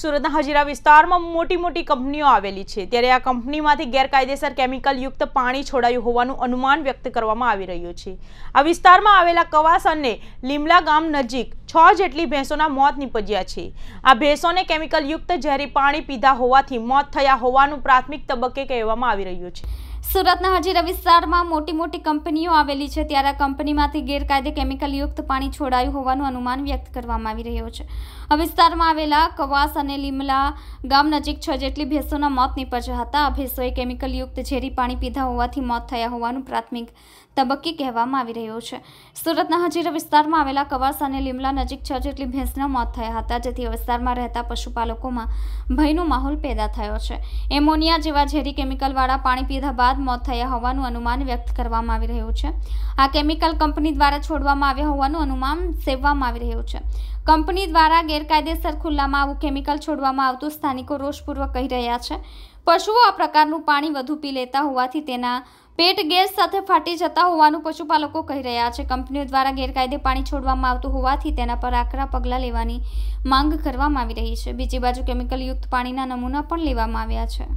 સુરતના હજીરા વિસ્તારમાં મોટી મોટી કંપનીઓ આવેલી છે ત્યારે આ કંપનીમાંથી ગેરકાયદેસર કેમિકલ યુક્ત પાણી છોડાયું હોવાનું અનુમાન વ્યક્ત કરવામાં આવી રહ્યું છે આ વિસ્તારમાં આવેલા કવાસ અને લીમલા ગામ નજીક છ જેટલી ભેંસોના મોત નીપજ્યા છે આ ભેંસોને કેમિકલયુક્ત ઝેરી પાણી પીધા હોવાથી મોત થયા હોવાનું પ્રાથમિક તબક્કે કહેવામાં આવી રહ્યું છે સુરતના હજીરા વિસ્તારમાં મોટી મોટી કંપનીઓ આવેલી છે ત્યારે આ કંપનીમાંથી ગેરકાયદે કેમિકલયુક્ત પાણી છોડાયું હોવાનું અનુમાન વ્યક્ત કરવામાં આવી રહ્યો છે આ વિસ્તારમાં આવેલા કવાસ અને લીમલા ગામ નજીક છ જેટલી ભેંસોના મોત નીપજ્યા હતા આ ભેંસોએ કેમિકલયુક્ત ઝેરી પાણી પીધા હોવાથી મોત થયા હોવાનું પ્રાથમિક તબક્કે કહેવામાં આવી રહ્યું છે સુરતના હજીરા વિસ્તારમાં આવેલા કવાસ અને લીમલા નજીક છ જેટલી ભેંસના મોત થયા હતા જેથી વિસ્તારમાં રહેતા પશુપાલકોમાં ભયનો માહોલ પેદા થયો છે એમોનિયા જેવા ઝેરી કેમિકલવાળા પાણી પીધા બાદ મોત થયા હોવાનું અનુમાન વ્યક્ત કરવામાં આવી રહ્યું છે આ કેમિકલ કંપની દ્વારા છોડવામાં આવ્યા હોવાનું અનુમાન સેવવામાં આવી રહ્યું છે કંપની દ્વારા ગેરકાયદેસર ખુલ્લામાં આવું કેમિકલ છોડવામાં આવતું સ્થાનિકો રોષપૂર્વક કહી રહ્યા છે પશુઓ આ પ્રકારનું પાણી વધુ પી લેતા હોવાથી તેના પેટ ગેસ સાથે ફાટી જતા હોવાનું પશુપાલકો કહી રહ્યા છે કંપનીઓ દ્વારા ગેરકાયદે પાણી છોડવામાં આવતું હોવાથી તેના પર આકરા પગલાં લેવાની માંગ કરવામાં આવી રહી છે બીજી બાજુ કેમિકલયુક્ત પાણીના નમૂના પણ લેવામાં આવ્યા છે